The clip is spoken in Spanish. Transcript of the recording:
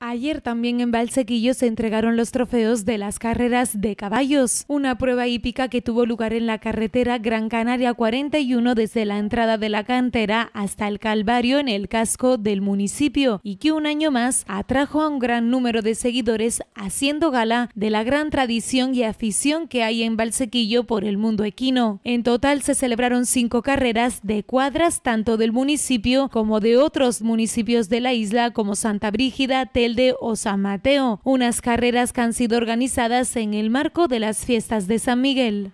Ayer también en Valsequillo se entregaron los trofeos de las carreras de caballos, una prueba hípica que tuvo lugar en la carretera Gran Canaria 41 desde la entrada de la cantera hasta el Calvario en el casco del municipio y que un año más atrajo a un gran número de seguidores haciendo gala de la gran tradición y afición que hay en Valsequillo por el mundo equino. En total se celebraron cinco carreras de cuadras tanto del municipio como de otros municipios de la isla como Santa Brígida, de Osamateo, unas carreras que han sido organizadas en el marco de las fiestas de San Miguel.